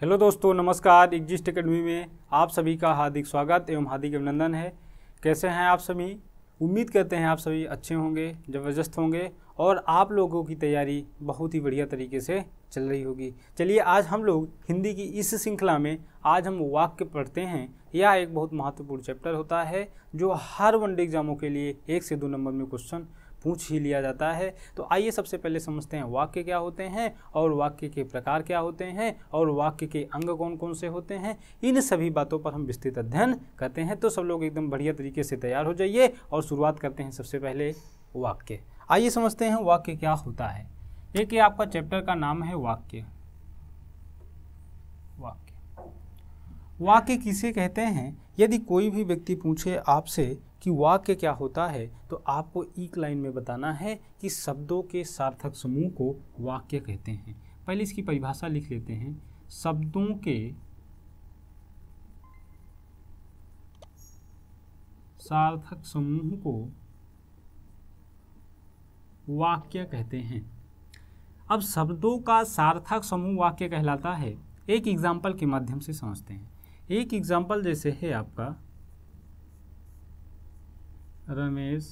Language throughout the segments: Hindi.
हेलो दोस्तों नमस्कार एग्जिस्ट अकेडमी में आप सभी का हार्दिक स्वागत एवं हार्दिक अभिनंदन है कैसे हैं आप सभी उम्मीद करते हैं आप सभी अच्छे होंगे ज़बरदस्त होंगे और आप लोगों की तैयारी बहुत ही बढ़िया तरीके से चल रही होगी चलिए आज हम लोग हिंदी की इस श्रृंखला में आज हम वाक्य पढ़ते हैं यह एक बहुत महत्वपूर्ण चैप्टर होता है जो हर वनडे एग्ज़ामों के लिए एक से दो नंबर में क्वेश्चन पूछ ही लिया जाता है तो आइए सबसे पहले समझते हैं वाक्य क्या होते हैं और वाक्य के प्रकार क्या होते हैं और वाक्य के अंग कौन कौन से होते हैं इन सभी बातों पर हम विस्तृत अध्ययन करते हैं तो सब लोग एकदम बढ़िया तरीके से तैयार हो जाइए और शुरुआत करते हैं सबसे पहले वाक्य आइए समझते हैं वाक्य क्या होता है देखिए आपका चैप्टर का नाम है वाक्य वाक्य किसे कहते हैं यदि कोई भी व्यक्ति पूछे आपसे कि वाक्य क्या होता है तो आपको एक लाइन में बताना है कि शब्दों के सार्थक समूह को वाक्य कहते हैं पहले इसकी परिभाषा लिख लेते हैं शब्दों के सार्थक समूह को वाक्य कहते हैं अब शब्दों का सार्थक समूह वाक्य कहलाता है एक एग्जाम्पल के माध्यम से समझते हैं एक एग्जाम्पल जैसे है आपका रमेश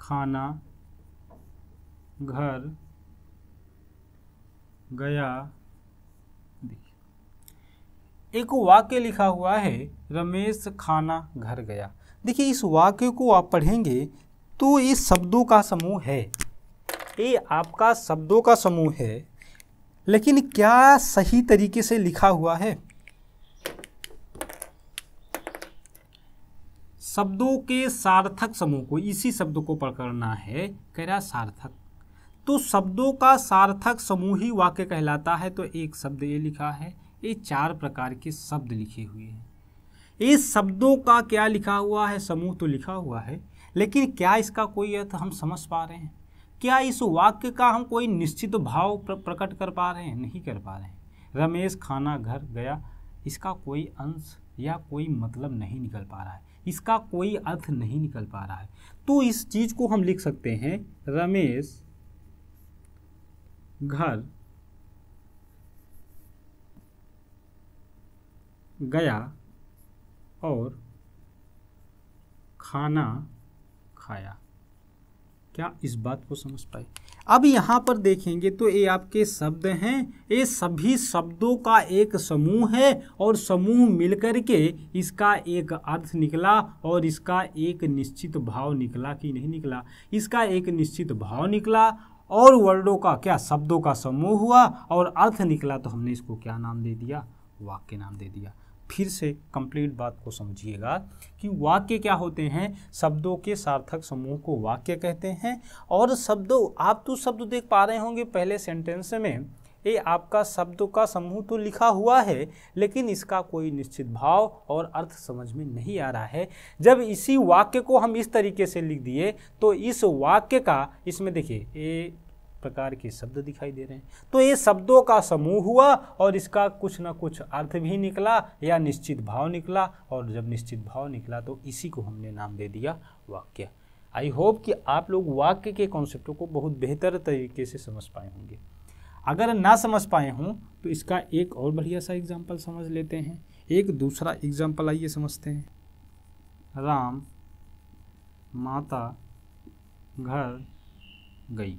खाना घर गया देखिए एक वाक्य लिखा हुआ है रमेश खाना घर गया देखिए इस वाक्य को आप पढ़ेंगे तो ये शब्दों का समूह है ये आपका शब्दों का समूह है लेकिन क्या सही तरीके से लिखा हुआ है शब्दों के सार्थक समूह को इसी शब्द को पकड़ना है कह रहा सार्थक तो शब्दों का सार्थक समूह ही वाक्य कहलाता है तो एक शब्द ये लिखा है ये चार प्रकार के शब्द लिखे हुए हैं इस शब्दों का क्या लिखा हुआ है समूह तो लिखा हुआ है लेकिन क्या इसका कोई अर्थ हम समझ पा रहे हैं क्या इस वाक्य का हम कोई निश्चित भाव प्रकट कर पा रहे हैं नहीं कर पा रहे हैं रमेश खाना घर गया इसका कोई अंश या कोई मतलब नहीं निकल पा रहा है इसका कोई अर्थ नहीं निकल पा रहा है तो इस चीज़ को हम लिख सकते हैं रमेश घर गया और खाना खाया क्या इस बात को समझ पाए अब यहाँ पर देखेंगे तो ये आपके शब्द हैं ये सभी शब्दों का एक समूह है और समूह मिलकर के इसका एक अर्थ निकला और इसका एक निश्चित भाव निकला कि नहीं निकला इसका एक निश्चित भाव निकला और वर्डों का क्या शब्दों का समूह हुआ और अर्थ निकला तो हमने इसको क्या नाम दे दिया वाक्य नाम दे दिया फिर से कंप्लीट बात को समझिएगा कि वाक्य क्या होते हैं शब्दों के सार्थक समूह को वाक्य कहते हैं और शब्दों आप तो शब्द देख पा रहे होंगे पहले सेंटेंस में ये आपका शब्दों का समूह तो लिखा हुआ है लेकिन इसका कोई निश्चित भाव और अर्थ समझ में नहीं आ रहा है जब इसी वाक्य को हम इस तरीके से लिख दिए तो इस वाक्य का इसमें देखिए ए प्रकार के शब्द दिखाई दे रहे हैं तो ये शब्दों का समूह हुआ और इसका कुछ ना कुछ अर्थ भी निकला या निश्चित भाव निकला और जब निश्चित भाव निकला तो इसी को हमने नाम दे दिया वाक्य आई होप कि आप लोग वाक्य के कॉन्सेप्टों को बहुत बेहतर तरीके से समझ पाए होंगे अगर ना समझ पाए हों तो इसका एक और बढ़िया सा एग्जाम्पल समझ लेते हैं एक दूसरा एग्जाम्पल आइए समझते हैं राम माता घर गई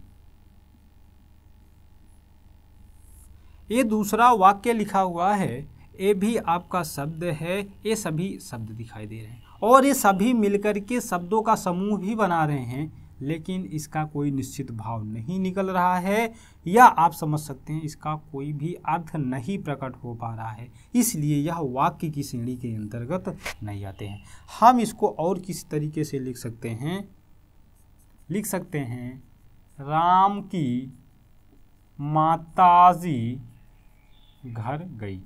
ये दूसरा वाक्य लिखा हुआ है ये भी आपका शब्द है ये सभी शब्द दिखाई दे रहे हैं और ये सभी मिलकर के शब्दों का समूह भी बना रहे हैं लेकिन इसका कोई निश्चित भाव नहीं निकल रहा है या आप समझ सकते हैं इसका कोई भी अर्थ नहीं प्रकट हो पा रहा है इसलिए यह वाक्य की श्रेणी के अंतर्गत नहीं आते हैं हम इसको और किस तरीके से लिख सकते हैं लिख सकते हैं राम की माताजी घर गई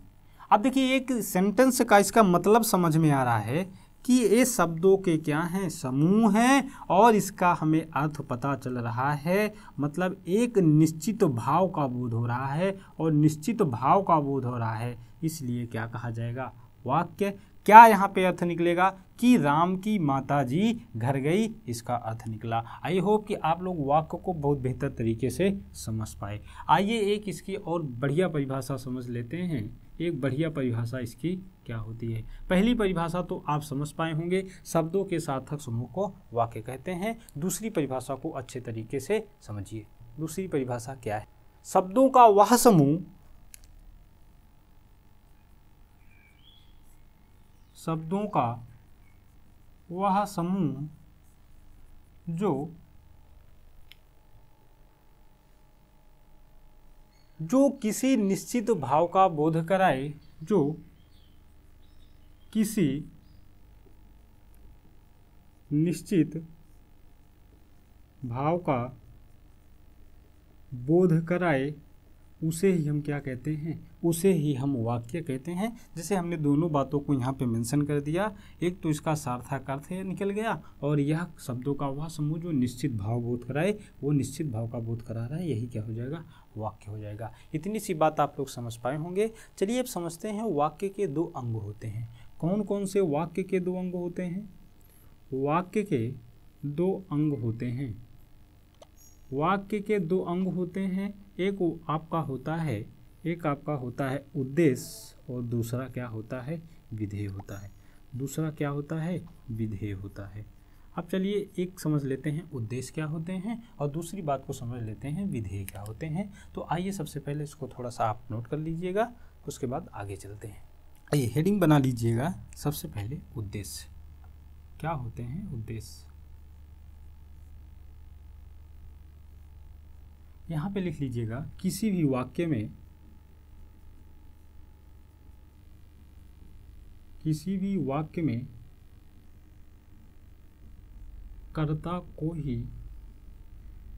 अब देखिए एक सेंटेंस का इसका मतलब समझ में आ रहा है कि ये शब्दों के क्या हैं समूह हैं और इसका हमें अर्थ पता चल रहा है मतलब एक निश्चित भाव का बोध हो रहा है और निश्चित भाव का बोध हो रहा है इसलिए क्या कहा जाएगा वाक्य क्या यहाँ पे अर्थ निकलेगा कि राम की माता जी घर गई इसका अर्थ निकला आई होप कि आप लोग वाक्य को बहुत बेहतर तरीके से समझ पाए आइए एक इसकी और बढ़िया परिभाषा समझ लेते हैं एक बढ़िया परिभाषा इसकी क्या होती है पहली परिभाषा तो आप समझ पाए होंगे शब्दों के सार्थक समूह को वाक्य कहते हैं दूसरी परिभाषा को अच्छे तरीके से समझिए दूसरी परिभाषा क्या है शब्दों का वह समूह शब्दों का वह समूह जो जो किसी निश्चित भाव का बोध कराए जो किसी निश्चित भाव का बोध कराए उसे ही हम क्या कहते हैं उसे ही हम वाक्य कहते हैं जैसे हमने दोनों बातों को यहाँ पे मेंशन कर दिया एक तो इसका सार्थक अर्थ निकल गया और यह शब्दों का वह समूह जो निश्चित भाव बोध कराए वो निश्चित भाव का बोध करा रहा है यही क्या हो जाएगा वाक्य हो जाएगा इतनी सी बात आप लोग समझ पाए होंगे चलिए अब समझते हैं वाक्य के दो अंग होते हैं कौन कौन से वाक्य के दो अंग होते हैं वाक्य के दो अंग होते हैं वाक्य के दो अंग होते हैं एक आपका होता है एक आपका होता है उद्देश्य और दूसरा क्या होता है विधेय होता है दूसरा क्या होता है विधेय होता है अब चलिए एक समझ लेते हैं उद्देश्य क्या होते हैं और दूसरी बात को समझ लेते हैं विधेय क्या होते हैं तो आइए सबसे पहले इसको थोड़ा सा आप नोट कर लीजिएगा उसके बाद आगे चलते हैं आइए हेडिंग बना लीजिएगा सबसे पहले उद्देश्य क्या होते हैं उद्देश्य यहाँ पे लिख लीजिएगा किसी भी वाक्य में किसी भी वाक्य में कर्ता को ही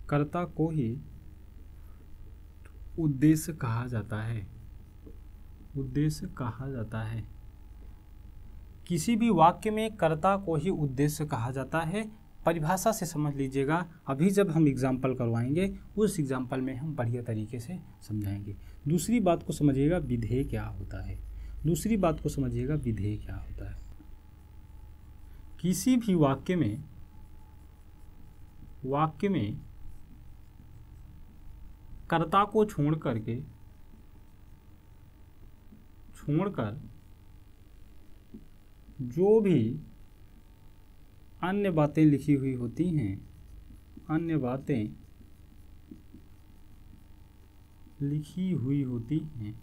कर्ता को ही उद्देश्य कहा जाता है उद्देश्य कहा जाता है किसी भी वाक्य में कर्ता को ही उद्देश्य कहा जाता है परिभाषा से समझ लीजिएगा अभी जब हम एग्जाम्पल करवाएंगे उस एग्जाम्पल में हम बढ़िया तरीके से समझाएंगे दूसरी बात को समझिएगा विधेय क्या होता है दूसरी बात को समझिएगा विधेय क्या होता है किसी भी वाक्य में वाक्य में कर्ता को छोड़ करके छोड़कर जो भी अन्य बातें लिखी हुई होती हैं अन्य बातें लिखी हुई होती हैं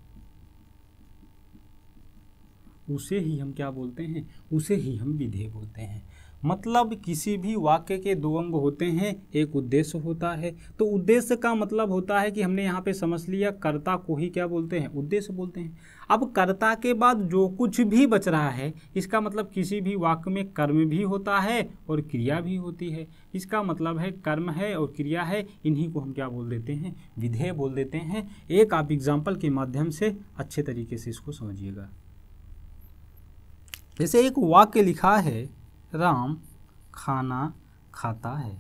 उसे ही हम क्या बोलते हैं उसे ही हम विधेय बोलते हैं मतलब किसी भी वाक्य के दो अंग होते हैं एक उद्देश्य होता है तो उद्देश्य का मतलब होता है कि हमने यहाँ पे समझ लिया कर्ता को ही क्या बोलते हैं उद्देश्य बोलते हैं अब कर्ता के बाद जो कुछ भी बच रहा है इसका मतलब किसी भी वाक्य में कर्म भी होता है और क्रिया भी होती है इसका मतलब है कर्म है और क्रिया है इन्हीं को हम क्या बोल देते हैं विधेय बोल देते हैं एक आप एग्जाम्पल के माध्यम से अच्छे तरीके से इसको समझिएगा जैसे एक वाक्य लिखा है राम खाना खाता है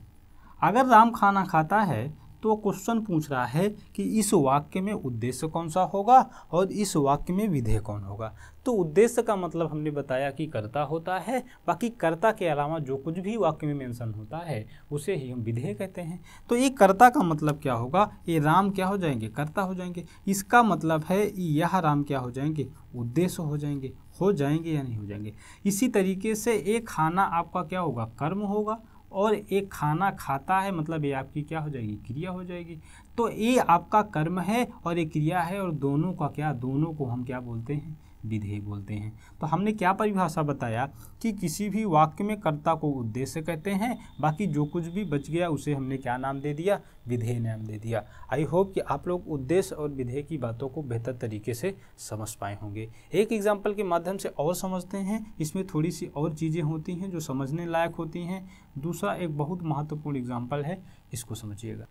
अगर राम खाना खाता है तो क्वेश्चन पूछ रहा है कि इस वाक्य में उद्देश्य कौन सा होगा और इस वाक्य में विधेय कौन होगा तो उद्देश्य का मतलब हमने बताया कि कर्ता होता है बाकी कर्ता के अलावा जो कुछ भी वाक्य में मेंशन होता है उसे ही हम विधेय कहते हैं तो ये कर्ता का मतलब क्या होगा ये राम क्या हो जाएंगे कर्ता हो जाएंगे इसका मतलब है यह राम क्या हो जाएंगे उद्देश्य हो जाएंगे हो जाएंगे या नहीं हो जाएंगे इसी तरीके से एक खाना आपका क्या होगा कर्म होगा और एक खाना खाता है मतलब ये आपकी क्या हो जाएगी क्रिया हो जाएगी तो ये आपका कर्म है और ये क्रिया है और दोनों का क्या दोनों को हम क्या बोलते हैं विधेय बोलते हैं तो हमने क्या परिभाषा बताया कि किसी भी वाक्य में कर्ता को उद्देश्य कहते हैं बाकी जो कुछ भी बच गया उसे हमने क्या नाम दे दिया विधेय नाम दे दिया आई होप कि आप लोग उद्देश्य और विधेय की बातों को बेहतर तरीके से समझ पाए होंगे एक एग्जाम्पल के माध्यम से और समझते हैं इसमें थोड़ी सी और चीज़ें होती हैं जो समझने लायक होती हैं दूसरा एक बहुत महत्वपूर्ण एग्जाम्पल है इसको समझिएगा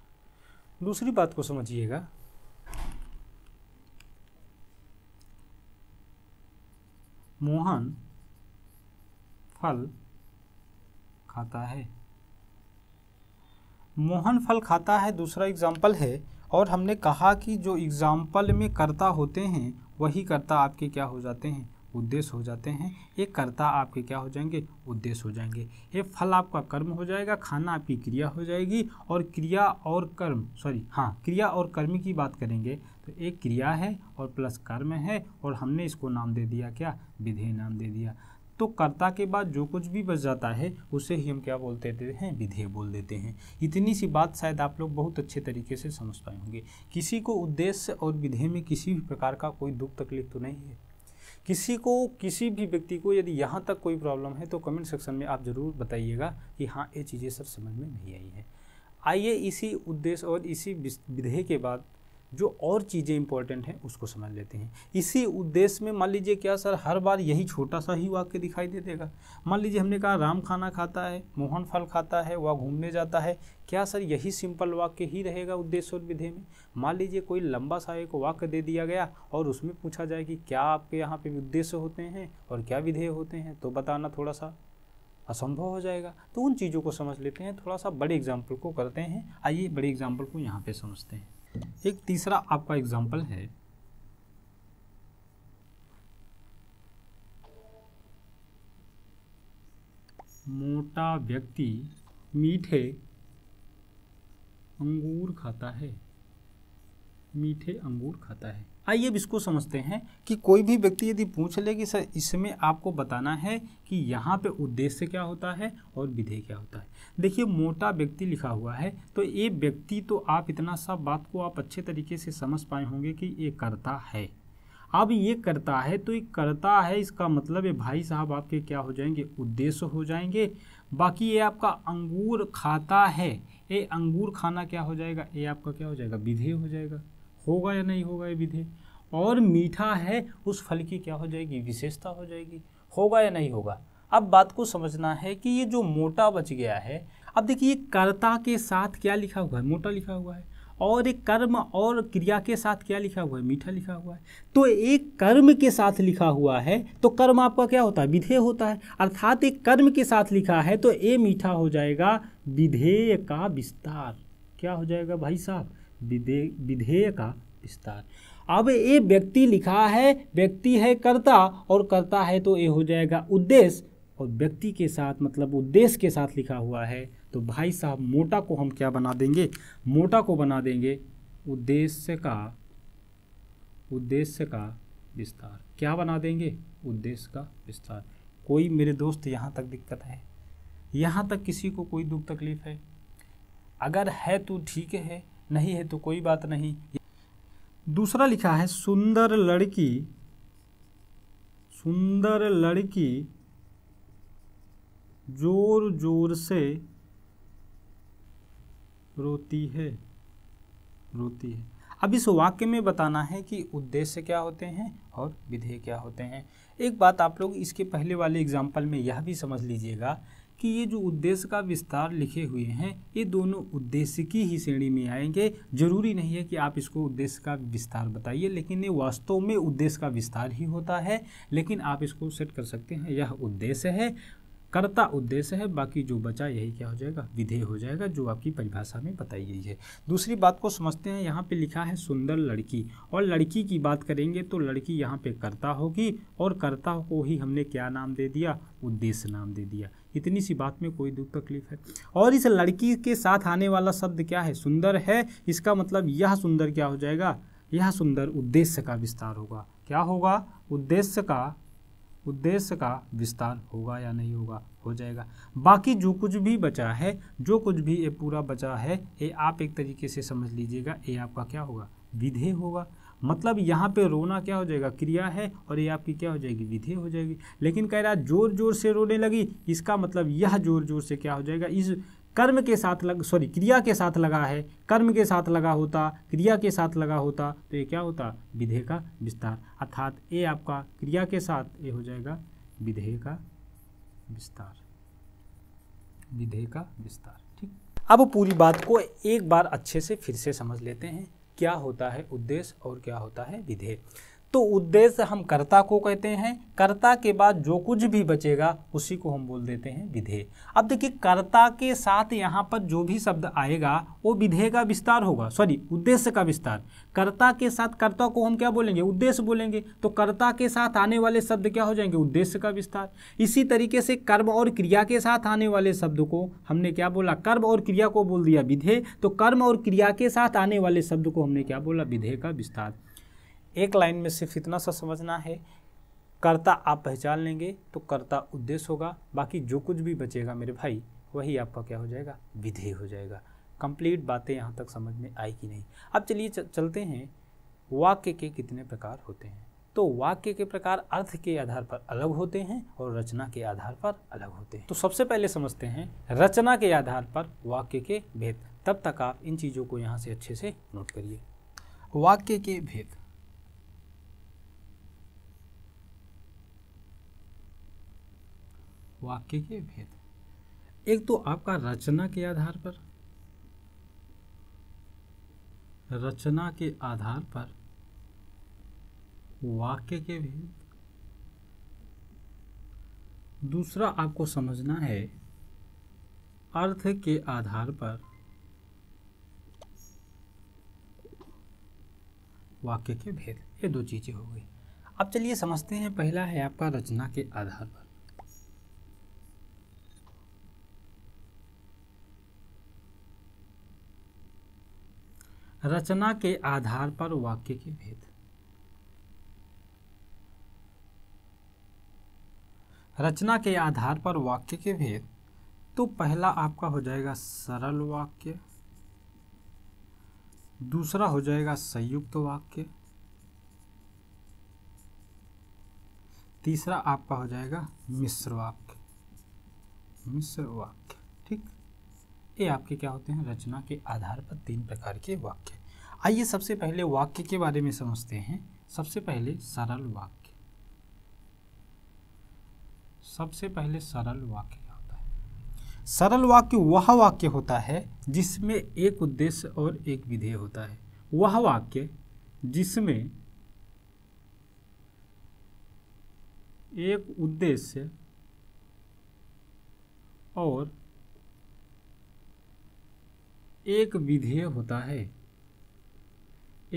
दूसरी बात को समझिएगा मोहन फल खाता है मोहन फल खाता है दूसरा एग्जाम्पल है और हमने कहा कि जो एग्ज़ाम्पल में कर्ता होते हैं वही कर्ता आपके क्या हो जाते हैं उद्देश्य हो जाते हैं ये कर्ता आपके क्या हो जाएंगे उद्देश्य हो जाएंगे ये फल आपका कर्म हो जाएगा खाना आपकी क्रिया हो जाएगी और क्रिया और कर्म सॉरी हाँ क्रिया और कर्म की बात करेंगे तो एक क्रिया है और प्लस कर्म है और हमने इसको नाम दे दिया क्या विधेय नाम दे दिया तो कर्ता के बाद जो कुछ भी बच जाता है उसे ही हम क्या बोल देते हैं विधेय बोल देते हैं इतनी सी बात शायद आप लोग बहुत अच्छे तरीके से समझ पाए होंगे किसी को उद्देश्य और विधेय में किसी भी प्रकार का कोई दुख तकलीफ तो नहीं है किसी को किसी भी व्यक्ति को यदि यहाँ तक कोई प्रॉब्लम है तो कमेंट सेक्शन में आप ज़रूर बताइएगा कि हाँ ये चीज़ें सर समझ में नहीं आई है आइए इसी उद्देश्य और इसी विधेय के बाद जो और चीज़ें इंपॉर्टेंट हैं उसको समझ लेते हैं इसी उद्देश्य में मान लीजिए क्या सर हर बार यही छोटा सा ही वाक्य दिखाई दे देगा मान लीजिए हमने कहा राम खाना खाता है मोहन फल खाता है वह घूमने जाता है क्या सर यही सिंपल वाक्य ही रहेगा उद्देश्य और विधेय में मान लीजिए कोई लंबा सा एक वाक्य दे दिया गया और उसमें पूछा जाए कि क्या आपके यहाँ पर उद्देश्य होते हैं और क्या विधेय होते हैं तो बताना थोड़ा सा असंभव हो जाएगा तो उन चीज़ों को समझ लेते हैं थोड़ा सा बड़े एग्जाम्पल को करते हैं आइए बड़े एग्जाम्पल को यहाँ पर समझते हैं एक तीसरा आपका एग्जाम्पल है मोटा व्यक्ति मीठे अंगूर खाता है मीठे अंगूर खाता है आइए अब इसको समझते हैं कि कोई भी व्यक्ति यदि पूछ ले कि सर इसमें आपको बताना है कि यहाँ पे उद्देश्य क्या होता है और विधेय क्या होता है देखिए मोटा व्यक्ति लिखा हुआ है तो ये व्यक्ति तो आप इतना सब बात को आप अच्छे तरीके से समझ पाए होंगे कि ये करता है अब ये करता है तो ये करता है इसका मतलब ये भाई साहब आपके क्या हो जाएंगे उद्देश्य हो जाएंगे बाकी ये आपका अंगूर खाता है ये अंगूर खाना क्या हो जाएगा ये आपका क्या हो जाएगा विधेय हो जाएगा होगा या नहीं होगा ये विधेय और मीठा है उस फल की क्या हो जाएगी विशेषता हो जाएगी होगा या नहीं होगा अब बात को समझना है कि ये जो मोटा बच गया है अब देखिए कर्ता के साथ क्या लिखा हुआ है मोटा लिखा हुआ है और एक कर्म और क्रिया के साथ क्या लिखा हुआ है मीठा लिखा हुआ है तो एक कर्म के साथ लिखा हुआ है तो कर्म आपका क्या होता है विधेय होता है अर्थात एक कर्म के साथ लिखा है तो ए मीठा हो जाएगा विधेय का विस्तार क्या हो जाएगा भाई साहब विधेय का विस्तार अब ये व्यक्ति लिखा है व्यक्ति है कर्ता और कर्ता है तो ये हो जाएगा उद्देश्य और व्यक्ति के साथ मतलब उद्देश्य के साथ लिखा हुआ है तो भाई साहब मोटा को हम क्या बना देंगे मोटा को बना देंगे उद्देश्य का उद्देश्य का विस्तार क्या बना देंगे उद्देश्य का विस्तार कोई मेरे दोस्त यहाँ तक दिक्कत है यहाँ तक किसी को कोई दुख तकलीफ है अगर है तो ठीक है नहीं है तो कोई बात नहीं दूसरा लिखा है सुंदर लड़की सुंदर लड़की जोर जोर से रोती है रोती है अब इस वाक्य में बताना है कि उद्देश्य क्या होते हैं और विधेय क्या होते हैं एक बात आप लोग इसके पहले वाले एग्जाम्पल में यह भी समझ लीजिएगा कि ये जो उद्देश्य का विस्तार लिखे हुए हैं ये दोनों उद्देश्य की ही श्रेणी में आएंगे जरूरी नहीं है कि आप इसको उद्देश्य का विस्तार बताइए लेकिन ये वास्तव में उद्देश्य का विस्तार ही होता है लेकिन आप इसको सेट कर सकते हैं यह उद्देश्य है कर्ता उद्देश्य है बाकी जो बचा यही क्या हो जाएगा विधेय हो जाएगा जो आपकी परिभाषा में बताई गई है दूसरी बात को समझते हैं यहाँ पे लिखा है सुंदर लड़की और लड़की की बात करेंगे तो लड़की यहाँ पे कर्ता होगी और कर्ता को ही हमने क्या नाम दे दिया उद्देश्य नाम दे दिया इतनी सी बात में कोई दुख तकलीफ है और इस लड़की के साथ आने वाला शब्द क्या है सुंदर है इसका मतलब यह सुंदर क्या हो जाएगा यह सुंदर उद्देश्य का विस्तार होगा क्या होगा उद्देश्य का उद्देश्य का विस्तार होगा या नहीं होगा हो जाएगा बाकी जो कुछ भी बचा है जो कुछ भी ये पूरा बचा है ये आप एक तरीके से समझ लीजिएगा ये आपका क्या होगा विधेय होगा मतलब यहाँ पे रोना क्या हो जाएगा क्रिया है और ये आपकी क्या हो जाएगी विधे हो जाएगी लेकिन कह रहा जोर जोर से रोने लगी इसका मतलब यह जोर जोर से क्या हो जाएगा इस कर्म के साथ लग सॉरी क्रिया के साथ लगा है कर्म के साथ लगा होता क्रिया के साथ लगा होता तो ये क्या होता विधेय का विस्तार अर्थात ये आपका क्रिया के साथ ये हो जाएगा विधेय का विस्तार विधेय का विस्तार ठीक अब पूरी बात को एक बार अच्छे से फिर से समझ लेते हैं क्या होता है उद्देश्य और क्या होता है विधेय तो उद्देश्य हम कर्ता को कहते हैं कर्ता के बाद जो कुछ भी बचेगा उसी को हम बोल देते हैं विधेय अब देखिए कर्ता के साथ यहाँ पर जो भी शब्द आएगा वो विधेय का विस्तार होगा सॉरी उद्देश्य का विस्तार कर्ता के साथ कर्ता को हम क्या बोलेंगे उद्देश्य बोलेंगे तो कर्ता के साथ आने वाले शब्द क्या हो जाएंगे उद्देश्य का विस्तार इसी तरीके से कर्म और क्रिया के साथ आने वाले शब्द को हमने क्या बोला कर्म और क्रिया को बोल दिया विधेय तो कर्म और क्रिया के साथ आने वाले शब्द को हमने क्या बोला विधेय का विस्तार एक लाइन में सिर्फ इतना सा समझना है कर्ता आप पहचान लेंगे तो कर्ता उद्देश्य होगा बाकी जो कुछ भी बचेगा मेरे भाई वही आपका क्या हो जाएगा विधेय हो जाएगा कंप्लीट बातें यहाँ तक समझ में आई कि नहीं अब चलिए चलते हैं वाक्य के कितने प्रकार होते हैं तो वाक्य के प्रकार अर्थ के आधार पर अलग होते हैं और रचना के आधार पर अलग होते हैं तो सबसे पहले समझते हैं रचना के आधार पर वाक्य के भेद तब तक आप इन चीज़ों को यहाँ से अच्छे से नोट करिए वाक्य के भेद वाक्य के भेद एक तो आपका रचना के आधार पर रचना के आधार पर वाक्य के भेद दूसरा आपको समझना है अर्थ के आधार पर वाक्य के भेद ये दो चीज़ें हो गई अब चलिए समझते हैं पहला है आपका रचना के आधार पर रचना के आधार पर वाक्य के भेद रचना के आधार पर वाक्य के भेद तो पहला आपका हो जाएगा सरल वाक्य दूसरा हो जाएगा संयुक्त वाक्य तीसरा आपका हो जाएगा मिश्र वाक्य मिश्र वाक्य ठीक ये आपके क्या होते हैं रचना के आधार पर तीन प्रकार के वाक्य आइए सबसे पहले वाक्य के बारे में समझते हैं सबसे पहले सरल वाक्य सबसे पहले सरल वाक्य होता है सरल वाक्य वह वाक्य होता है जिसमें एक उद्देश्य और एक विधेय होता है वह वाक्य जिसमें एक उद्देश्य और एक विधेय होता है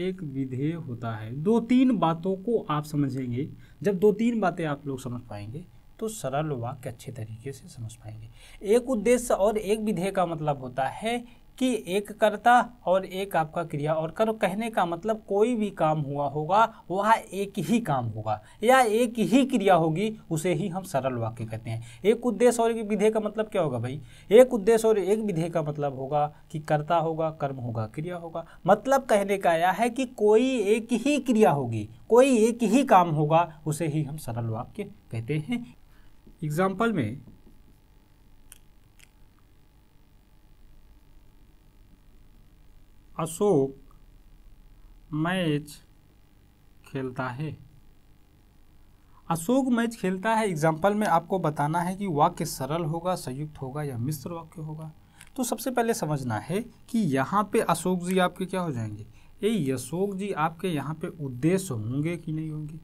एक विधेय होता है दो तीन बातों को आप समझेंगे जब दो तीन बातें आप लोग समझ पाएंगे तो सरल वाक्य अच्छे तरीके से समझ पाएंगे एक उद्देश्य और एक विधेय का मतलब होता है कि एक कर्ता और एक आपका क्रिया और कर कहने का मतलब कोई भी काम हुआ होगा वह एक ही काम होगा या एक ही क्रिया होगी उसे ही हम सरल वाक्य कहते हैं एक उद्देश्य और एक विधेय का मतलब क्या होगा भाई एक उद्देश्य और एक विधेय का मतलब होगा कि कर्ता होगा कर्म होगा क्रिया होगा मतलब कहने का यह है कि कोई एक ही क्रिया होगी कोई एक ही काम होगा उसे ही हम सरल वाक्य कहते हैं एग्जाम्पल में अशोक मैच खेलता है अशोक मैच खेलता है एग्जाम्पल में आपको बताना है कि वाक्य सरल होगा संयुक्त होगा या मिश्र वाक्य होगा तो सबसे पहले समझना है कि यहाँ पे अशोक जी आपके क्या हो जाएंगे ये अशोक जी आपके यहाँ पे उद्देश्य होंगे कि नहीं होंगे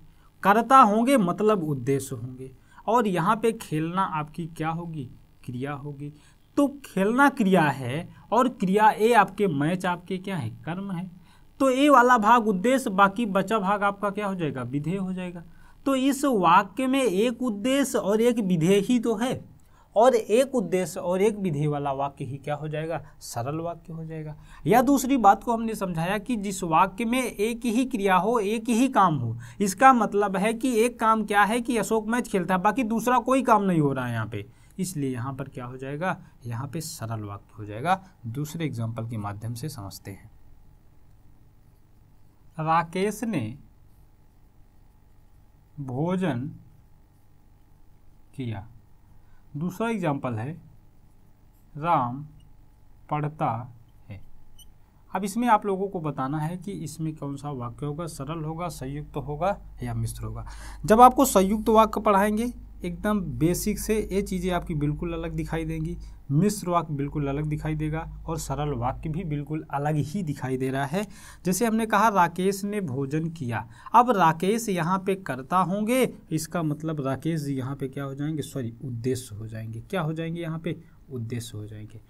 करता होंगे मतलब उद्देश्य होंगे और यहाँ पे खेलना आपकी क्या होगी क्रिया होगी तो खेलना क्रिया है और क्रिया ए आपके मैच आपके क्या है कर्म है तो ए वाला भाग उद्देश्य बाकी बचा भाग आपका क्या हो जाएगा विधेय हो जाएगा तो इस वाक्य में एक उद्देश्य और एक विधेय ही तो है और एक उद्देश्य और एक विधेय वाला वाक्य ही क्या हो जाएगा सरल वाक्य हो जाएगा या दूसरी बात को हमने समझाया कि जिस वाक्य में एक ही क्रिया हो एक ही काम हो इसका मतलब है कि एक काम क्या है कि अशोक मैच खेलता है बाकी दूसरा कोई काम नहीं हो रहा है यहाँ पे इसलिए यहाँ पर क्या हो जाएगा यहाँ पे सरल वाक्य हो जाएगा दूसरे एग्जाम्पल के माध्यम से समझते हैं राकेश ने भोजन किया दूसरा एग्जाम्पल है राम पढ़ता है अब इसमें आप लोगों को बताना है कि इसमें कौन सा वाक्य होगा सरल होगा संयुक्त तो होगा या मिश्र होगा जब आपको संयुक्त तो वाक्य पढ़ाएंगे एकदम बेसिक से ये चीज़ें आपकी बिल्कुल अलग दिखाई देंगी मिश्र वाक्य बिल्कुल अलग दिखाई देगा और सरल वाक्य भी बिल्कुल अलग ही दिखाई दे रहा है जैसे हमने कहा राकेश ने भोजन किया अब राकेश यहाँ पे करता होंगे इसका मतलब राकेश जी यहाँ पे क्या हो जाएंगे सॉरी उद्देश्य हो जाएंगे क्या हो जाएंगे यहाँ पे उद्देश्य हो जाएंगे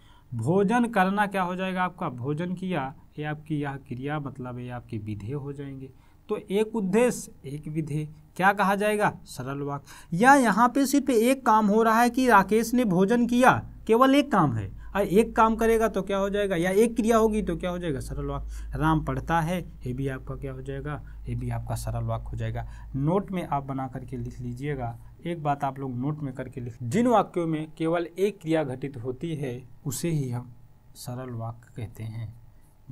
भोजन करना क्या हो जाएगा आपका भोजन किया ये आपकी यह क्रिया मतलब ये आपकी विधेय हो जाएंगे तो एक उद्देश्य एक विधेय क्या कहा जाएगा सरल वाक्य या यहाँ पे सिर्फ एक काम हो रहा है कि राकेश ने भोजन किया केवल एक काम है और एक काम करेगा तो क्या हो जाएगा या एक क्रिया होगी तो क्या हो जाएगा सरल वाक्य राम पढ़ता है ये भी आपका क्या हो जाएगा ये भी आपका सरल वाक्य हो जाएगा नोट में आप बना करके लिख लीजिएगा एक बात आप लोग नोट में करके लिख जिन वाक्यों में केवल एक क्रिया घटित होती है उसे ही हम सरल वाक्य कहते हैं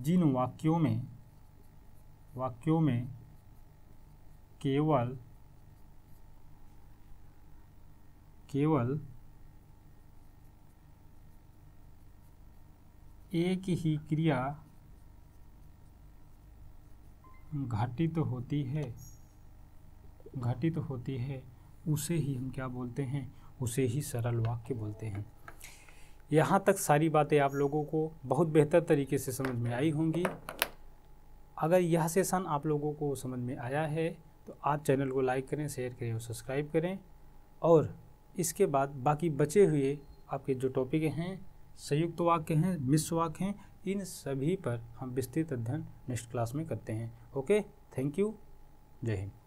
जिन वाक्यों में वाक्यों में केवल केवल एक ही क्रिया घटित होती है घटित होती है उसे ही हम क्या बोलते हैं उसे ही सरल वाक्य बोलते हैं यहाँ तक सारी बातें आप लोगों को बहुत बेहतर तरीके से समझ में आई होंगी अगर यह सेशन आप लोगों को समझ में आया है तो आप चैनल को लाइक करें शेयर करें और सब्सक्राइब करें और इसके बाद बाकी बचे हुए आपके जो टॉपिक हैं संयुक्त वाक्य हैं मिश्र वाक्य हैं इन सभी पर हम विस्तृत अध्ययन नेक्स्ट क्लास में करते हैं ओके थैंक यू जय हिंद